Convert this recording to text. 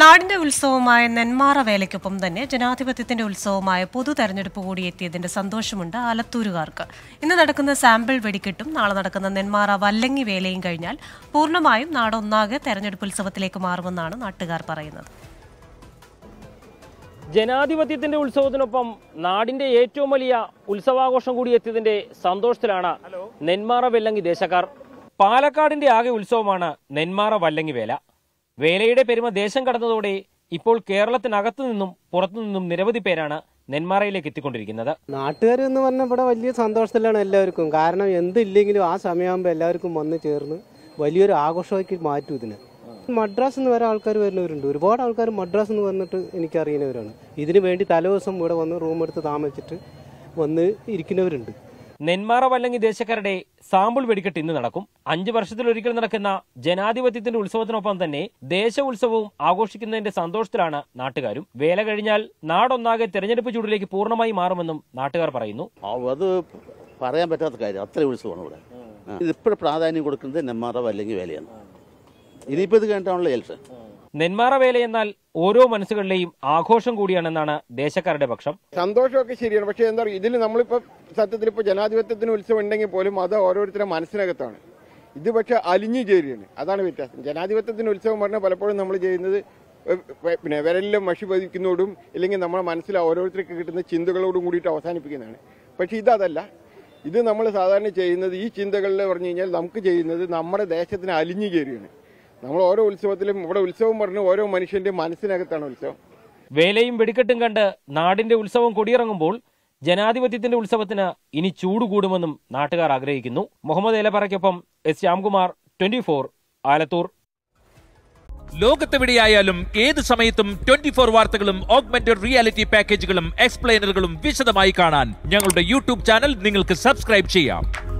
നാടിന്റെ ഉത്സവമായ നെന്മാറ വേലയ്ക്കൊപ്പം തന്നെ ജനാധിപത്യത്തിന്റെ ഉത്സവമായ പൊതു തെരഞ്ഞെടുപ്പ് കൂടി എത്തിയതിന്റെ സന്തോഷമുണ്ട് ആലത്തൂരുകാർക്ക് ഇന്ന് നടക്കുന്ന സാമ്പിൾ വെടിക്കെട്ടും നാളെ നടക്കുന്ന നെന്മാറ വല്ലങ്ങി വേലയും കഴിഞ്ഞാൽ പൂർണ്ണമായും നാടൊന്നാകെ തെരഞ്ഞെടുപ്പ് ഉത്സവത്തിലേക്ക് മാറുമെന്നാണ് നാട്ടുകാർ പറയുന്നത് ജനാധിപത്യത്തിന്റെ ഉത്സവത്തിനൊപ്പം നാടിന്റെ ഏറ്റവും വലിയ ഉത്സവാഘോഷം കൂടി എത്തിയതിന്റെ സന്തോഷത്തിലാണ് നെന്മാറ വല്ലങ്ങി ദേശക്കാർ പാലക്കാടിന്റെ ആകെ ഉത്സവമാണ് നെന്മാറ വല്ലങ്ങി വേല വേലയുടെ പെരുമ ദേശം കടന്നതോടെ ഇപ്പോൾ കേരളത്തിനകത്തു നിന്നും പുറത്തു നിന്നും നിരവധി പേരാണ് നെന്മാറയിലേക്ക് എത്തിക്കൊണ്ടിരിക്കുന്നത് നാട്ടുകാർ എന്ന് പറഞ്ഞാൽ ഇവിടെ വലിയ സന്തോഷത്തിലാണ് എല്ലാവർക്കും കാരണം എന്തില്ലെങ്കിലും ആ സമയമാകുമ്പോൾ എല്ലാവർക്കും വന്ന് ചേർന്ന് വലിയൊരു ആഘോഷമാക്കി മാറ്റും ഇതിന് മദ്രാസ് എന്ന് വരെ ആൾക്കാർ വരുന്നവരുണ്ട് ഒരുപാട് ആൾക്കാർ മദ്രാസ് എന്ന് പറഞ്ഞിട്ട് എനിക്കറിയുന്നവരാണ് ഇതിനു വേണ്ടി തലേ ദിവസം ഇവിടെ വന്ന് റൂം എടുത്ത് താമസിച്ചിട്ട് വന്ന് ഇരിക്കുന്നവരുണ്ട് നെന്മാറ വല്ലങ്ങി ദേശക്കാരുടെ സാമ്പിൾ വെടിക്കെട്ട് ഇന്ന് നടക്കും അഞ്ച് വർഷത്തിലൊരിക്കൽ നടക്കുന്ന ജനാധിപത്യത്തിന്റെ ഉത്സവത്തിനൊപ്പം തന്നെ ദേശ ഉത്സവവും ആഘോഷിക്കുന്നതിന്റെ സന്തോഷത്തിലാണ് നാട്ടുകാരും വേല കഴിഞ്ഞാൽ നാടൊന്നാകെ തെരഞ്ഞെടുപ്പ് ചൂടിലേക്ക് പൂർണ്ണമായി മാറുമെന്നും നാട്ടുകാർ പറയുന്നു അത് പറയാൻ പറ്റാത്ത കാര്യം അത്രയും ഉത്സവമാണ് ഇവിടെ ഇതിപ്പോഴും പ്രാധാന്യം കൊടുക്കുന്നത് നെന്മാറ വല്ലങ്ങി വേലയാണ് ഇനിയിപ്പോൾ ഇത് കഴിഞ്ഞിട്ടാണല്ലോ ഏൽഷൻ നെന്മാറ എന്നാൽ ഓരോ മനസ്സുകളിലെയും ആഘോഷം കൂടിയാണെന്നാണ് ദേശക്കാരുടെ പക്ഷം സന്തോഷമൊക്കെ ശരിയാണ് പക്ഷേ എന്താ പറയുക ഇതിൽ നമ്മളിപ്പോൾ സത്യത്തിൽ ഇപ്പോൾ ജനാധിപത്യത്തിന് ഉത്സവം ഉണ്ടെങ്കിൽ പോലും അത് ഓരോരുത്തരുടെ മനസ്സിനകത്താണ് ഇത് പക്ഷെ അലിഞ്ഞു ചേരുകയാണ് അതാണ് വ്യത്യാസം ജനാധിപത്യത്തിന് ഉത്സവം പറഞ്ഞാൽ പലപ്പോഴും നമ്മൾ ചെയ്യുന്നത് പിന്നെ വിരലിലും മഷി പതിക്കുന്നതോടും ഇല്ലെങ്കിൽ നമ്മുടെ മനസ്സിൽ ഓരോരുത്തർക്ക് കിട്ടുന്ന ചിന്തകളോടും കൂടിയിട്ട് അവസാനിപ്പിക്കുന്നതാണ് പക്ഷേ ഇതല്ല ഇത് നമ്മൾ സാധാരണ ചെയ്യുന്നത് ഈ ചിന്തകളിൽ പറഞ്ഞു കഴിഞ്ഞാൽ നമുക്ക് ചെയ്യുന്നത് നമ്മുടെ ദേശത്തിന് അലിഞ്ഞു ചേരുകയാണ് നമ്മൾ ഓരോ ഉത്സവത്തിലും ഇവിടെ ഉത്സവം പറഞ്ഞു ഓരോ മനുഷ്യന്റെ മനസ്സിനകത്താണ് ഉത്സവം വേലയും വെടിക്കെട്ടും കണ്ട് നാടിന്റെ ഉത്സവം കൊടിയിറങ്ങുമ്പോൾ ജനാധിപത്യത്തിന്റെ ഉത്സവത്തിന് ഇനി ചൂട് കൂടുമെന്നും നാട്ടുകാർ ആഗ്രഹിക്കുന്നു മുഹമ്മദ് ഏലപ്പറയ്ക്കൊപ്പം S Shyamkumar twenty four Alathur ലോകത്തെവിടെയായാലും ഏത് സമയത്തും ട്വന്റി ഫോർ വാർത്തകളും ഓഗ്മെന്റഡ് റിയാലിറ്റി പാക്കേജുകളും എക്സ്പ്ലെയിനറുകളും വിശദമായി കാണാൻ ഞങ്ങളുടെ യൂട്യൂബ് ചാനൽ നിങ്ങൾക്ക് സബ്സ്ക്രൈബ് ചെയ്യാം